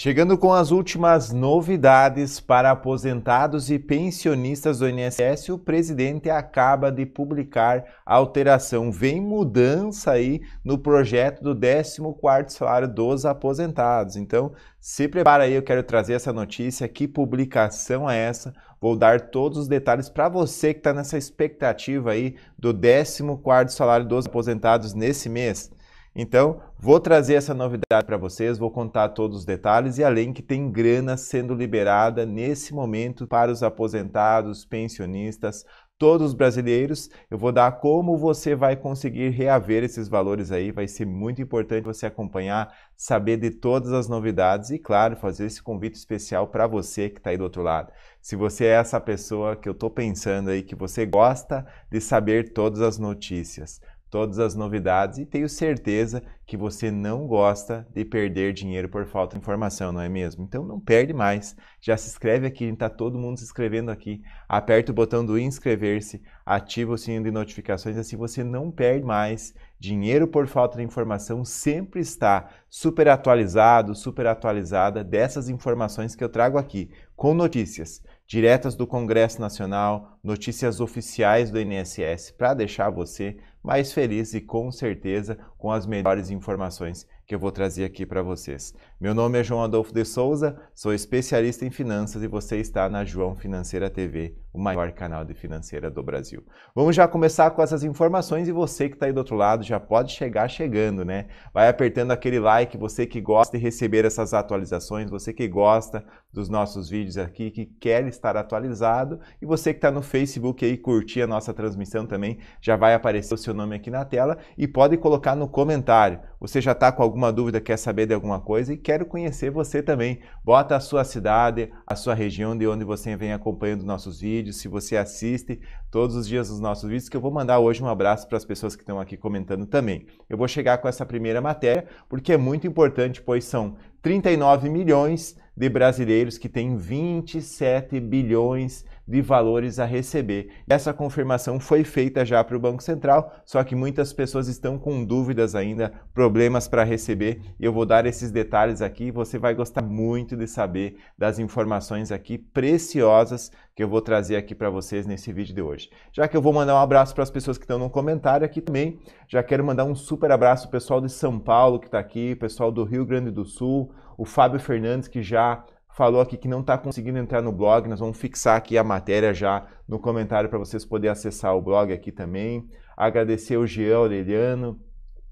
Chegando com as últimas novidades para aposentados e pensionistas do INSS, o presidente acaba de publicar a alteração. Vem mudança aí no projeto do 14º salário dos aposentados. Então, se prepara aí, eu quero trazer essa notícia, que publicação é essa? Vou dar todos os detalhes para você que está nessa expectativa aí do 14º salário dos aposentados nesse mês. Então, vou trazer essa novidade para vocês, vou contar todos os detalhes e além que tem grana sendo liberada nesse momento para os aposentados, pensionistas, todos os brasileiros. Eu vou dar como você vai conseguir reaver esses valores aí, vai ser muito importante você acompanhar, saber de todas as novidades e, claro, fazer esse convite especial para você que está aí do outro lado. Se você é essa pessoa que eu estou pensando aí, que você gosta de saber todas as notícias todas as novidades e tenho certeza que você não gosta de perder dinheiro por falta de informação, não é mesmo? Então não perde mais. Já se inscreve aqui, está todo mundo se inscrevendo aqui. Aperta o botão do inscrever-se, ativa o sininho de notificações, assim você não perde mais. Dinheiro por falta de informação sempre está super atualizado, super atualizada dessas informações que eu trago aqui, com notícias diretas do Congresso Nacional, notícias oficiais do INSS, para deixar você mais feliz e com certeza com as melhores informações que eu vou trazer aqui para vocês. Meu nome é João Adolfo de Souza, sou especialista em finanças e você está na João Financeira TV, o maior canal de financeira do Brasil. Vamos já começar com essas informações e você que está aí do outro lado já pode chegar chegando, né? Vai apertando aquele like, você que gosta de receber essas atualizações, você que gosta dos nossos vídeos aqui, que quer estar atualizado. E você que está no Facebook aí, curtir a nossa transmissão também, já vai aparecer o seu nome aqui na tela e pode colocar no comentário. Você já está com alguma dúvida, quer saber de alguma coisa e quero conhecer você também. Bota a sua cidade, a sua região de onde você vem acompanhando nossos vídeos, se você assiste todos os dias os nossos vídeos, que eu vou mandar hoje um abraço para as pessoas que estão aqui comentando também. Eu vou chegar com essa primeira matéria, porque é muito importante, pois são 39 milhões de brasileiros que tem 27 bilhões de valores a receber. Essa confirmação foi feita já para o Banco Central, só que muitas pessoas estão com dúvidas ainda, problemas para receber, e eu vou dar esses detalhes aqui. Você vai gostar muito de saber das informações aqui preciosas que eu vou trazer aqui para vocês nesse vídeo de hoje. Já que eu vou mandar um abraço para as pessoas que estão no comentário aqui também, já quero mandar um super abraço pessoal de São Paulo que está aqui, pessoal do Rio Grande do Sul, o Fábio Fernandes que já falou aqui que não está conseguindo entrar no blog, nós vamos fixar aqui a matéria já no comentário para vocês poderem acessar o blog aqui também. Agradecer o Jean Aureliano,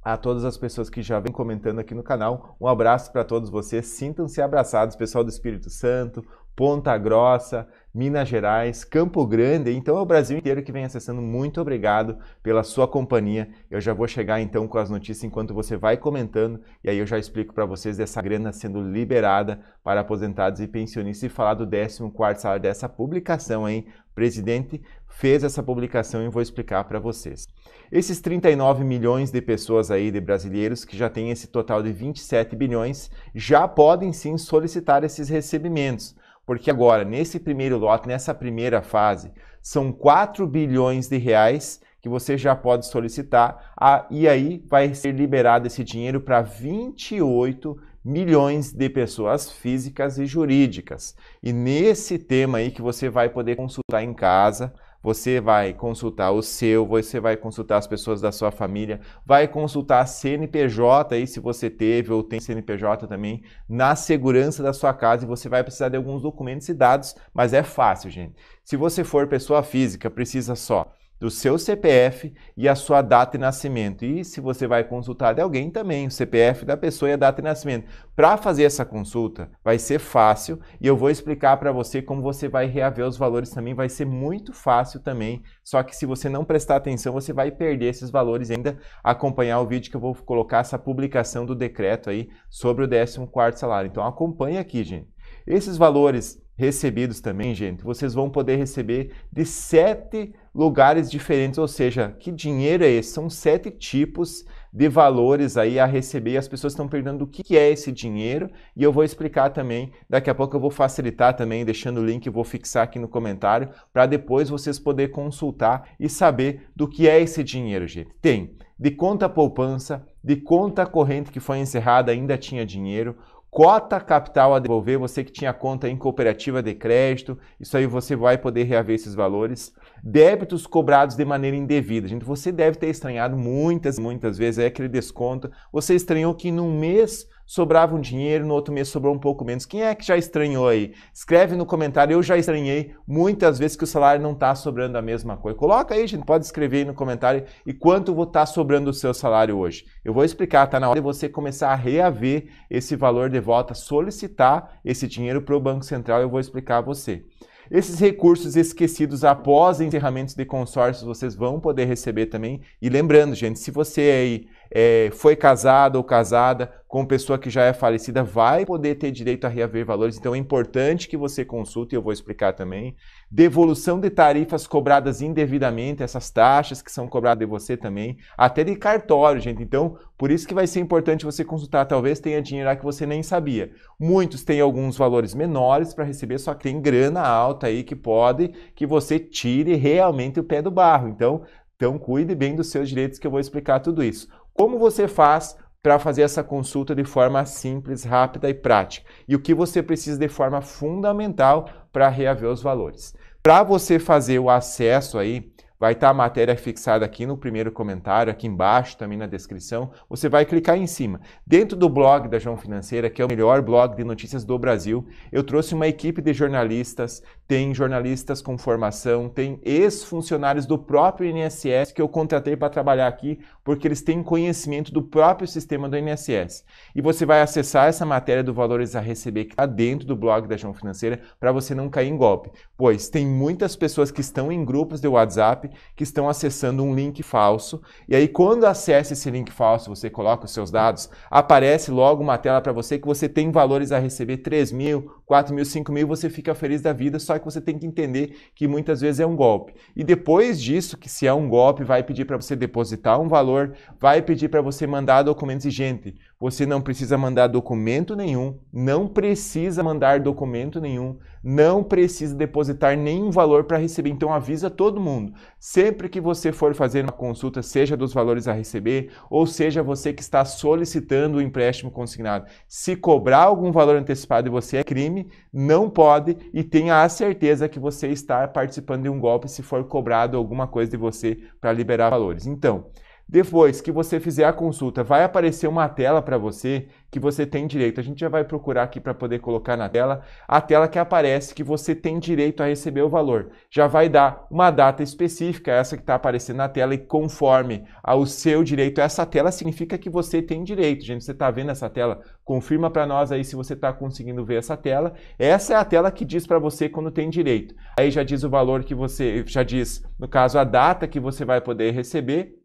a todas as pessoas que já vem comentando aqui no canal. Um abraço para todos vocês. Sintam-se abraçados, pessoal do Espírito Santo, Ponta Grossa, Minas Gerais, Campo Grande, então é o Brasil inteiro que vem acessando. Muito obrigado pela sua companhia. Eu já vou chegar então com as notícias enquanto você vai comentando e aí eu já explico para vocês dessa grana sendo liberada para aposentados e pensionistas e falar do 14 salário dessa publicação, hein? presidente fez essa publicação e vou explicar para vocês. Esses 39 milhões de pessoas aí, de brasileiros, que já têm esse total de 27 bilhões, já podem sim solicitar esses recebimentos. Porque agora, nesse primeiro lote, nessa primeira fase, são 4 bilhões de reais que você já pode solicitar, a, ah, e aí vai ser liberado esse dinheiro para 28 milhões de pessoas físicas e jurídicas. E nesse tema aí que você vai poder consultar em casa, você vai consultar o seu, você vai consultar as pessoas da sua família, vai consultar a CNPJ aí se você teve ou tem CNPJ também, na segurança da sua casa e você vai precisar de alguns documentos e dados, mas é fácil, gente. Se você for pessoa física, precisa só do seu CPF e a sua data de nascimento. E se você vai consultar de alguém também, o CPF da pessoa e a data de nascimento. Para fazer essa consulta, vai ser fácil e eu vou explicar para você como você vai reaver os valores também, vai ser muito fácil também. Só que se você não prestar atenção, você vai perder esses valores ainda acompanhar o vídeo que eu vou colocar essa publicação do decreto aí sobre o 14 salário. Então acompanha aqui, gente. Esses valores recebidos também, gente, vocês vão poder receber de sete lugares diferentes, ou seja, que dinheiro é esse? São sete tipos de valores aí a receber e as pessoas estão perguntando o que é esse dinheiro e eu vou explicar também, daqui a pouco eu vou facilitar também, deixando o link, vou fixar aqui no comentário para depois vocês poderem consultar e saber do que é esse dinheiro, gente. Tem de conta poupança, de conta corrente que foi encerrada ainda tinha dinheiro, cota capital a devolver, você que tinha conta em cooperativa de crédito, isso aí você vai poder reaver esses valores. Débitos cobrados de maneira indevida. Gente, você deve ter estranhado muitas, muitas vezes, é aquele desconto. Você estranhou que num mês sobrava um dinheiro, no outro mês sobrou um pouco menos. Quem é que já estranhou aí? Escreve no comentário, eu já estranhei muitas vezes que o salário não está sobrando a mesma coisa. Coloca aí, gente, pode escrever aí no comentário e quanto está sobrando o seu salário hoje. Eu vou explicar, tá na hora de você começar a reaver esse valor de volta, solicitar esse dinheiro para o Banco Central, eu vou explicar a você. Esses recursos esquecidos após encerramentos de consórcios, vocês vão poder receber também. E lembrando, gente, se você aí é, foi casado ou casada com pessoa que já é falecida, vai poder ter direito a reaver valores. Então é importante que você consulte, eu vou explicar também. Devolução de tarifas cobradas indevidamente, essas taxas que são cobradas de você também, até de cartório, gente. Então, por isso que vai ser importante você consultar. Talvez tenha dinheiro lá que você nem sabia. Muitos têm alguns valores menores para receber, só que tem grana alta aí que pode que você tire realmente o pé do barro. Então, então cuide bem dos seus direitos que eu vou explicar tudo isso. Como você faz para fazer essa consulta de forma simples, rápida e prática? E o que você precisa de forma fundamental para reaver os valores? Para você fazer o acesso aí Vai estar tá a matéria fixada aqui no primeiro comentário, aqui embaixo, também na descrição. Você vai clicar em cima. Dentro do blog da João Financeira, que é o melhor blog de notícias do Brasil, eu trouxe uma equipe de jornalistas, tem jornalistas com formação, tem ex-funcionários do próprio INSS que eu contratei para trabalhar aqui, porque eles têm conhecimento do próprio sistema do INSS. E você vai acessar essa matéria do Valores a Receber que está dentro do blog da João Financeira para você não cair em golpe, pois tem muitas pessoas que estão em grupos de WhatsApp que estão acessando um link falso. E aí, quando acessa esse link falso, você coloca os seus dados, aparece logo uma tela para você que você tem valores a receber 3 mil, 4 mil, 5 mil, você fica feliz da vida, só que você tem que entender que muitas vezes é um golpe. E depois disso, que se é um golpe, vai pedir para você depositar um valor, vai pedir para você mandar documentos e gente. Você não precisa mandar documento nenhum, não precisa mandar documento nenhum, não precisa depositar nenhum valor para receber. Então avisa todo mundo. Sempre que você for fazer uma consulta, seja dos valores a receber, ou seja você que está solicitando o empréstimo consignado, se cobrar algum valor antecipado e você é crime, não pode e tenha a certeza que você está participando de um golpe se for cobrado alguma coisa de você para liberar valores. Então, depois que você fizer a consulta, vai aparecer uma tela para você que você tem direito. A gente já vai procurar aqui para poder colocar na tela a tela que aparece que você tem direito a receber o valor. Já vai dar uma data específica, essa que está aparecendo na tela, e conforme ao seu direito, essa tela significa que você tem direito. Gente, você está vendo essa tela? Confirma para nós aí se você está conseguindo ver essa tela. Essa é a tela que diz para você quando tem direito. Aí já diz o valor que você, já diz, no caso, a data que você vai poder receber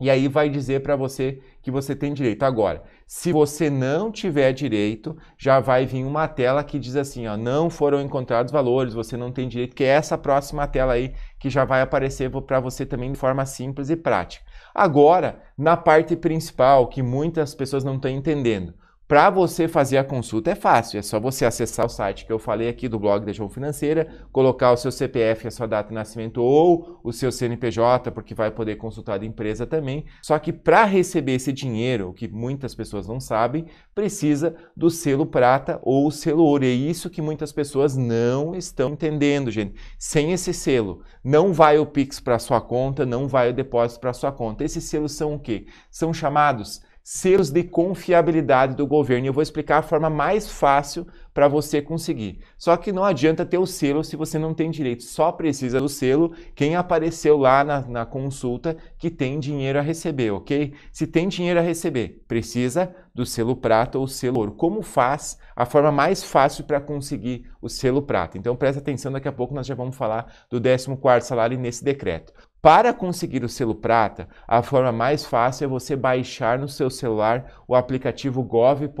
e aí vai dizer para você que você tem direito. Agora, se você não tiver direito, já vai vir uma tela que diz assim, ó, não foram encontrados valores, você não tem direito, que é essa próxima tela aí que já vai aparecer para você também de forma simples e prática. Agora, na parte principal que muitas pessoas não estão entendendo, para você fazer a consulta é fácil, é só você acessar o site que eu falei aqui do blog da João Financeira, colocar o seu CPF, a sua data de nascimento ou o seu CNPJ, porque vai poder consultar a empresa também. Só que para receber esse dinheiro, o que muitas pessoas não sabem, precisa do selo prata ou selo ouro. É isso que muitas pessoas não estão entendendo, gente. Sem esse selo, não vai o Pix para sua conta, não vai o depósito para sua conta. Esses selos são o quê? São chamados selos de confiabilidade do governo. eu vou explicar a forma mais fácil para você conseguir. Só que não adianta ter o selo se você não tem direito, só precisa do selo quem apareceu lá na, na consulta que tem dinheiro a receber, ok? Se tem dinheiro a receber, precisa do selo prata ou selo ouro. Como faz? A forma mais fácil para conseguir o selo prata. Então presta atenção, daqui a pouco nós já vamos falar do 14º salário nesse decreto. Para conseguir o selo prata, a forma mais fácil é você baixar no seu celular o aplicativo gov.br.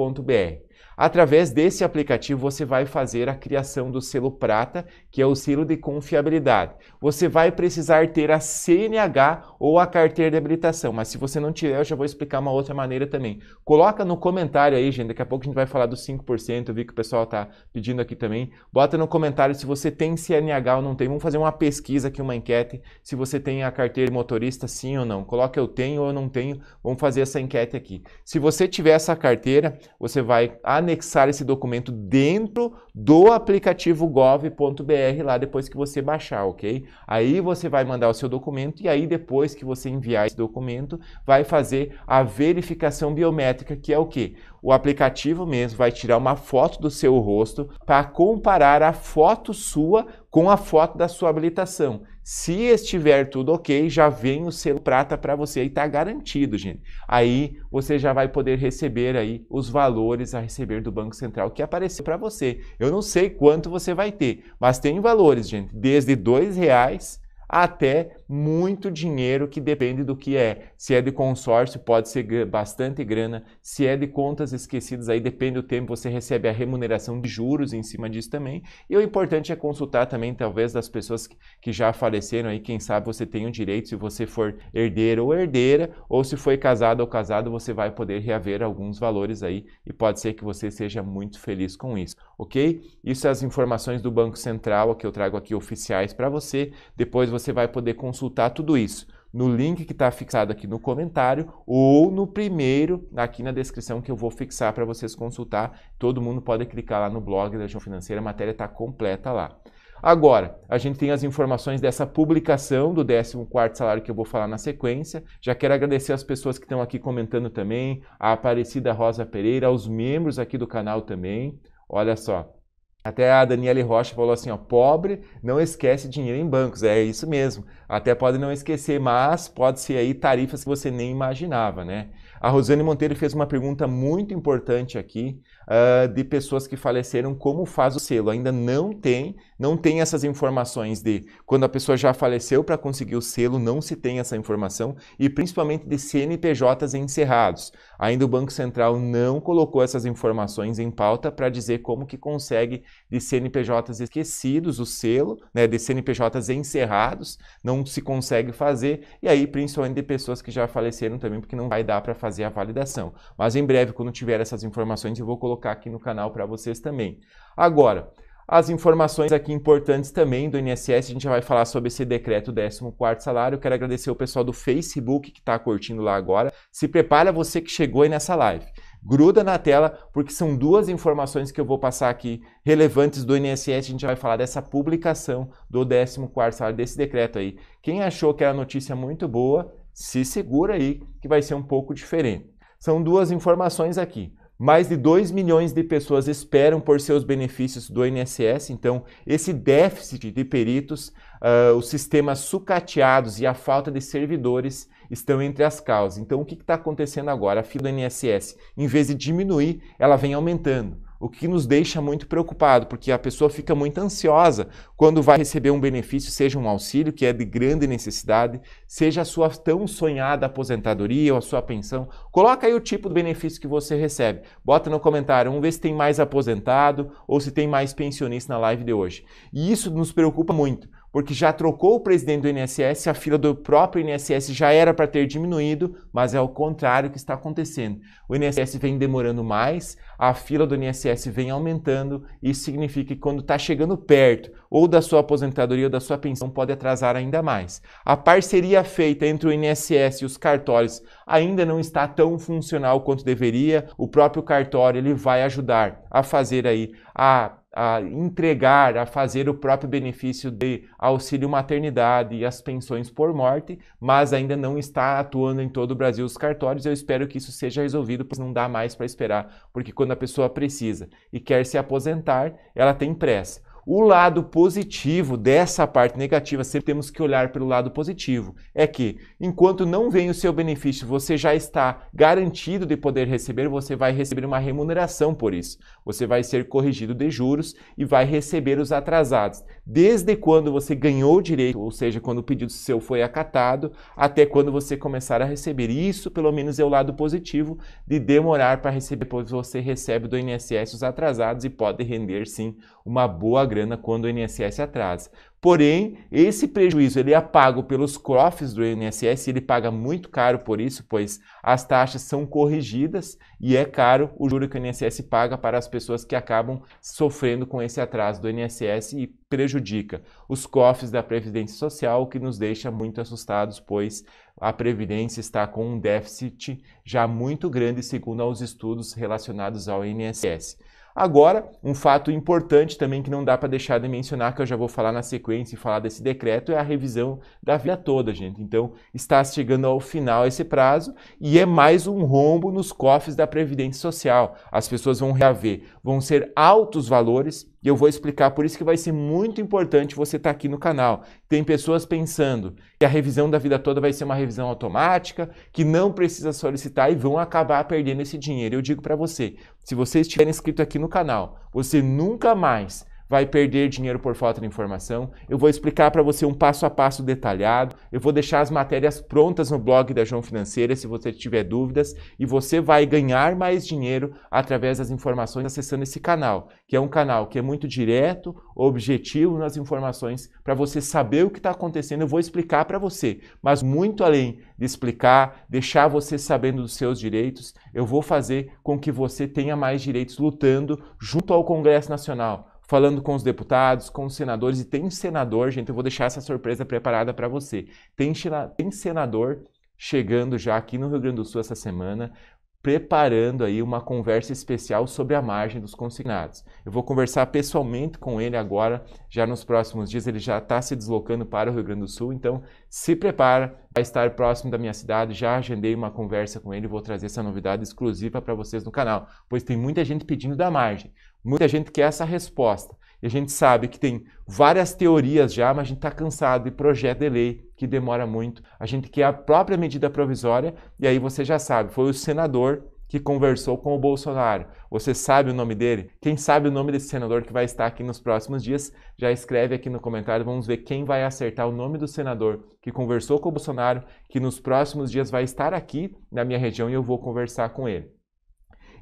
Através desse aplicativo você vai fazer a criação do selo prata, que é o selo de confiabilidade, você vai precisar ter a CNH ou a carteira de habilitação. Mas se você não tiver, eu já vou explicar uma outra maneira também. Coloca no comentário aí, gente. Daqui a pouco a gente vai falar dos 5%. Eu vi que o pessoal está pedindo aqui também. Bota no comentário se você tem CNH ou não tem. Vamos fazer uma pesquisa aqui, uma enquete, se você tem a carteira de motorista, sim ou não. Coloca eu tenho ou eu não tenho. Vamos fazer essa enquete aqui. Se você tiver essa carteira, você vai anexar esse documento dentro do aplicativo gov.br lá depois que você baixar, ok? Aí você vai mandar o seu documento e aí depois que você enviar esse documento, vai fazer a verificação biométrica, que é o quê? o aplicativo mesmo vai tirar uma foto do seu rosto para comparar a foto sua com a foto da sua habilitação. Se estiver tudo ok, já vem o selo prata para você e está garantido, gente. Aí você já vai poder receber aí os valores a receber do Banco Central que aparecer para você. Eu não sei quanto você vai ter, mas tem valores, gente, desde R$ reais até muito dinheiro que depende do que é. Se é de consórcio, pode ser bastante grana. Se é de contas esquecidas, aí depende do tempo, você recebe a remuneração de juros em cima disso também. E o importante é consultar também, talvez, das pessoas que já faleceram aí. Quem sabe você tem o um direito, se você for herdeiro ou herdeira, ou se foi casado ou casado, você vai poder reaver alguns valores aí. E pode ser que você seja muito feliz com isso ok? Isso é as informações do Banco Central, que eu trago aqui oficiais para você. Depois você vai poder consultar tudo isso no link que está fixado aqui no comentário ou no primeiro aqui na descrição que eu vou fixar para vocês consultar. Todo mundo pode clicar lá no blog da Gestão Financeira, a matéria está completa lá. Agora, a gente tem as informações dessa publicação do 14º salário que eu vou falar na sequência. Já quero agradecer as pessoas que estão aqui comentando também, a Aparecida Rosa Pereira, aos membros aqui do canal também. Olha só. Até a Daniele Rocha falou assim, ó, pobre não esquece dinheiro em bancos. É isso mesmo. Até pode não esquecer, mas pode ser aí tarifas que você nem imaginava, né? A Rosane Monteiro fez uma pergunta muito importante aqui uh, de pessoas que faleceram, como faz o selo. Ainda não tem, não tem essas informações de quando a pessoa já faleceu para conseguir o selo, não se tem essa informação, e principalmente de CNPJs encerrados. Ainda o Banco Central não colocou essas informações em pauta para dizer como que consegue de CNPJs esquecidos o selo, né, de CNPJs encerrados, não se consegue fazer, e aí principalmente de pessoas que já faleceram também, porque não vai dar para fazer a validação. Mas em breve, quando tiver essas informações, eu vou colocar colocar aqui no canal para vocês também. Agora, as informações aqui importantes também do INSS, a gente já vai falar sobre esse decreto 14 salário. Eu quero agradecer o pessoal do Facebook que está curtindo lá agora. Se prepara você que chegou aí nessa live. Gruda na tela, porque são duas informações que eu vou passar aqui relevantes do INSS. A gente vai falar dessa publicação do 14 salário, desse decreto aí. Quem achou que era notícia muito boa, se segura aí, que vai ser um pouco diferente. São duas informações aqui. Mais de 2 milhões de pessoas esperam por seus benefícios do INSS, então esse déficit de peritos, uh, os sistemas sucateados e a falta de servidores estão entre as causas. Então o que está acontecendo agora? A fila do INSS, em vez de diminuir, ela vem aumentando o que nos deixa muito preocupado, porque a pessoa fica muito ansiosa quando vai receber um benefício, seja um auxílio que é de grande necessidade, seja a sua tão sonhada aposentadoria ou a sua pensão. Coloca aí o tipo de benefício que você recebe. Bota no comentário, vamos ver se tem mais aposentado ou se tem mais pensionista na live de hoje. E isso nos preocupa muito, porque já trocou o presidente do INSS, a fila do próprio INSS já era para ter diminuído, mas é o contrário que está acontecendo. O INSS vem demorando mais, a fila do INSS vem aumentando, isso significa que quando está chegando perto ou da sua aposentadoria ou da sua pensão, pode atrasar ainda mais. A parceria feita entre o INSS e os cartórios ainda não está tão funcional quanto deveria. O próprio cartório ele vai ajudar a fazer aí a a entregar, a fazer o próprio benefício de auxílio maternidade e as pensões por morte, mas ainda não está atuando em todo o Brasil os cartórios. Eu espero que isso seja resolvido, pois não dá mais para esperar, porque quando a pessoa precisa e quer se aposentar, ela tem pressa. O lado positivo dessa parte negativa, sempre temos que olhar pelo lado positivo, é que enquanto não vem o seu benefício, você já está garantido de poder receber, você vai receber uma remuneração por isso. Você vai ser corrigido de juros e vai receber os atrasados desde quando você ganhou o direito, ou seja, quando o pedido seu foi acatado, até quando você começar a receber. Isso, pelo menos, é o lado positivo de demorar para receber, pois você recebe do INSS os atrasados e pode render, sim, uma boa grana quando o INSS atrasa. Porém, esse prejuízo ele é pago pelos cofres do INSS, ele paga muito caro por isso, pois as taxas são corrigidas e é caro o juro que o INSS paga para as pessoas que acabam sofrendo com esse atraso do INSS e prejudica os cofres da Previdência Social, o que nos deixa muito assustados, pois a Previdência está com um déficit já muito grande, segundo os estudos relacionados ao INSS. Agora, um fato importante também que não dá para deixar de mencionar, que eu já vou falar na sequência e falar desse decreto, é a revisão da via toda, gente. Então, está chegando ao final esse prazo e é mais um rombo nos cofres da Previdência Social. As pessoas vão reaver, vão ser altos valores e eu vou explicar, por isso que vai ser muito importante você estar tá aqui no canal. Tem pessoas pensando que a revisão da vida toda vai ser uma revisão automática, que não precisa solicitar e vão acabar perdendo esse dinheiro. Eu digo para você, se você estiver inscrito aqui no canal, você nunca mais vai perder dinheiro por falta de informação. Eu vou explicar para você um passo a passo detalhado. Eu vou deixar as matérias prontas no blog da João Financeira se você tiver dúvidas e você vai ganhar mais dinheiro através das informações acessando esse canal, que é um canal que é muito direto, objetivo nas informações para você saber o que está acontecendo. Eu vou explicar para você, mas muito além de explicar, deixar você sabendo dos seus direitos, eu vou fazer com que você tenha mais direitos lutando junto ao Congresso Nacional falando com os deputados, com os senadores, e tem senador, gente, eu vou deixar essa surpresa preparada para você. Tem, tem senador chegando já aqui no Rio Grande do Sul essa semana, preparando aí uma conversa especial sobre a margem dos consignados. Eu vou conversar pessoalmente com ele agora, já nos próximos dias, ele já está se deslocando para o Rio Grande do Sul, então se prepara, vai estar próximo da minha cidade, já agendei uma conversa com ele, vou trazer essa novidade exclusiva para vocês no canal, pois tem muita gente pedindo da margem. Muita gente quer essa resposta. E a gente sabe que tem várias teorias já, mas a gente está cansado de projeto de lei que demora muito. A gente quer a própria medida provisória, e aí você já sabe, foi o senador que conversou com o Bolsonaro. Você sabe o nome dele? Quem sabe o nome desse senador que vai estar aqui nos próximos dias, já escreve aqui no comentário. Vamos ver quem vai acertar o nome do senador que conversou com o Bolsonaro, que nos próximos dias vai estar aqui na minha região e eu vou conversar com ele.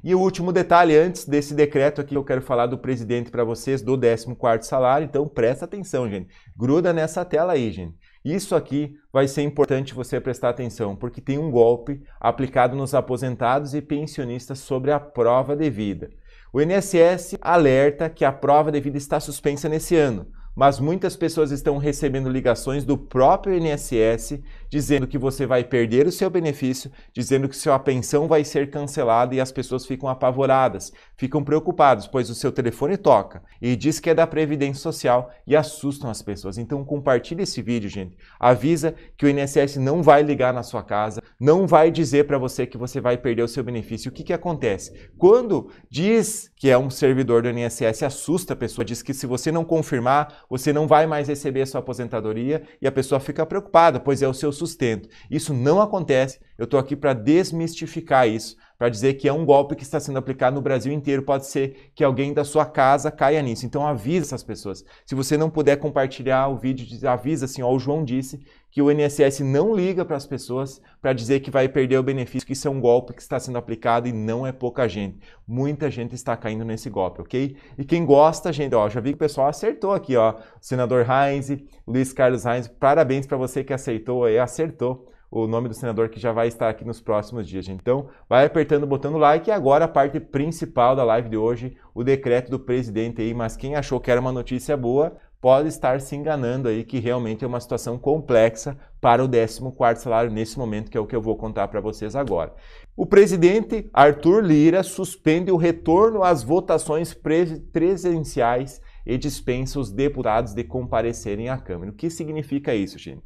E o último detalhe antes desse decreto aqui, eu quero falar do presidente para vocês do 14º salário, então presta atenção, gente. Gruda nessa tela aí, gente. Isso aqui vai ser importante você prestar atenção, porque tem um golpe aplicado nos aposentados e pensionistas sobre a prova de vida. O INSS alerta que a prova de vida está suspensa nesse ano mas muitas pessoas estão recebendo ligações do próprio INSS dizendo que você vai perder o seu benefício, dizendo que sua pensão vai ser cancelada e as pessoas ficam apavoradas, ficam preocupadas, pois o seu telefone toca e diz que é da Previdência Social e assustam as pessoas. Então compartilhe esse vídeo, gente. Avisa que o INSS não vai ligar na sua casa, não vai dizer para você que você vai perder o seu benefício. O que, que acontece? Quando diz que é um servidor do INSS, assusta a pessoa, diz que se você não confirmar, você não vai mais receber a sua aposentadoria e a pessoa fica preocupada, pois é o seu sustento. Isso não acontece eu estou aqui para desmistificar isso, para dizer que é um golpe que está sendo aplicado no Brasil inteiro. Pode ser que alguém da sua casa caia nisso. Então avisa essas pessoas. Se você não puder compartilhar o vídeo, avisa assim, ó, o João disse que o INSS não liga para as pessoas para dizer que vai perder o benefício, que isso é um golpe que está sendo aplicado e não é pouca gente. Muita gente está caindo nesse golpe, ok? E quem gosta, gente, ó, já vi que o pessoal acertou aqui, ó, senador Heinz, Luiz Carlos Heinz, parabéns para você que aceitou aí, acertou o nome do senador que já vai estar aqui nos próximos dias. Então, vai apertando o botão like e agora a parte principal da live de hoje, o decreto do presidente aí, mas quem achou que era uma notícia boa, pode estar se enganando aí que realmente é uma situação complexa para o 14º salário nesse momento, que é o que eu vou contar para vocês agora. O presidente Arthur Lira suspende o retorno às votações presenciais e dispensa os deputados de comparecerem à Câmara. O que significa isso, gente?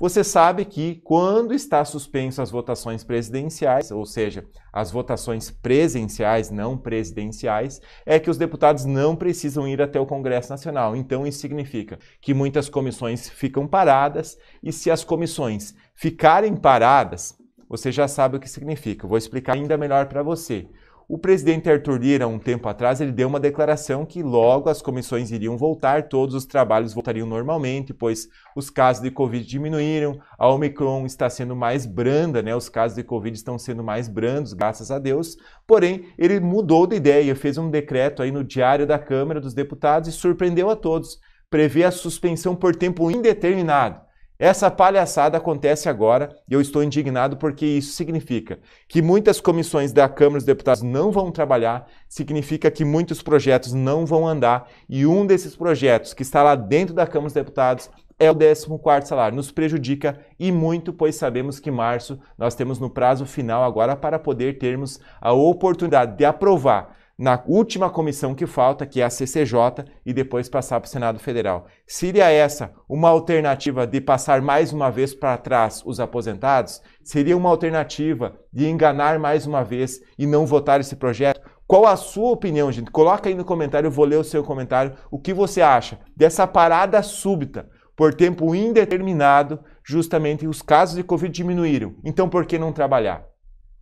Você sabe que quando está suspenso as votações presidenciais, ou seja, as votações presenciais, não presidenciais, é que os deputados não precisam ir até o Congresso Nacional. Então isso significa que muitas comissões ficam paradas e se as comissões ficarem paradas, você já sabe o que significa. Eu vou explicar ainda melhor para você. O presidente Arthur Lira, um tempo atrás, ele deu uma declaração que logo as comissões iriam voltar, todos os trabalhos voltariam normalmente, pois os casos de Covid diminuíram, a Omicron está sendo mais branda, né? Os casos de Covid estão sendo mais brandos, graças a Deus. Porém, ele mudou de ideia, fez um decreto aí no Diário da Câmara dos Deputados e surpreendeu a todos. Prevê a suspensão por tempo indeterminado. Essa palhaçada acontece agora e eu estou indignado porque isso significa que muitas comissões da Câmara dos Deputados não vão trabalhar, significa que muitos projetos não vão andar e um desses projetos que está lá dentro da Câmara dos Deputados é o 14 salário. Nos prejudica e muito, pois sabemos que março nós temos no prazo final agora para poder termos a oportunidade de aprovar na última comissão que falta, que é a CCJ, e depois passar para o Senado Federal. Seria essa uma alternativa de passar mais uma vez para trás os aposentados? Seria uma alternativa de enganar mais uma vez e não votar esse projeto? Qual a sua opinião, gente? Coloca aí no comentário, eu vou ler o seu comentário. O que você acha dessa parada súbita, por tempo indeterminado, justamente os casos de Covid diminuíram. Então, por que não trabalhar?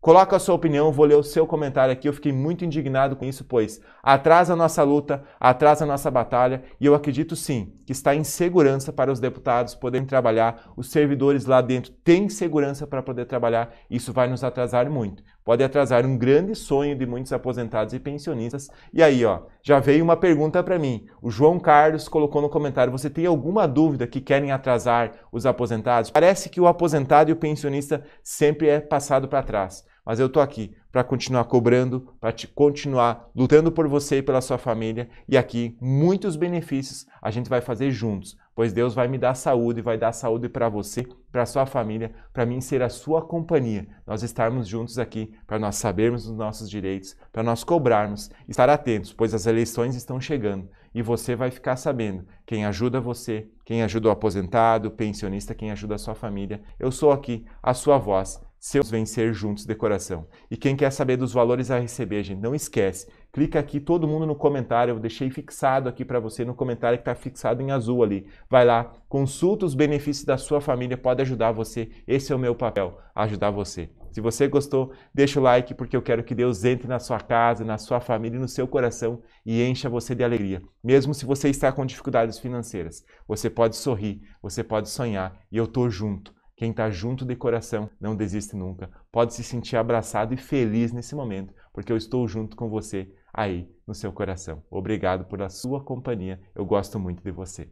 Coloca a sua opinião, vou ler o seu comentário aqui. Eu fiquei muito indignado com isso, pois atrasa a nossa luta, atrasa a nossa batalha, e eu acredito sim que está em segurança para os deputados poderem trabalhar, os servidores lá dentro têm segurança para poder trabalhar. Isso vai nos atrasar muito. Pode atrasar um grande sonho de muitos aposentados e pensionistas. E aí, ó, já veio uma pergunta para mim. O João Carlos colocou no comentário: "Você tem alguma dúvida que querem atrasar os aposentados?" Parece que o aposentado e o pensionista sempre é passado para trás mas eu estou aqui para continuar cobrando, para te continuar lutando por você e pela sua família. E aqui, muitos benefícios a gente vai fazer juntos, pois Deus vai me dar saúde, vai dar saúde para você, para sua família, para mim ser a sua companhia. Nós estarmos juntos aqui para nós sabermos os nossos direitos, para nós cobrarmos, estar atentos, pois as eleições estão chegando e você vai ficar sabendo quem ajuda você, quem ajuda o aposentado, o pensionista, quem ajuda a sua família. Eu sou aqui a sua voz seus vencer juntos decoração. E quem quer saber dos valores a receber, gente, não esquece. Clica aqui todo mundo no comentário, eu deixei fixado aqui para você no comentário que está fixado em azul ali. Vai lá, consulta os benefícios da sua família, pode ajudar você. Esse é o meu papel, ajudar você. Se você gostou, deixa o like porque eu quero que Deus entre na sua casa, na sua família e no seu coração e encha você de alegria. Mesmo se você está com dificuldades financeiras, você pode sorrir, você pode sonhar e eu tô junto quem está junto de coração não desiste nunca. Pode se sentir abraçado e feliz nesse momento, porque eu estou junto com você aí no seu coração. Obrigado pela sua companhia. Eu gosto muito de você.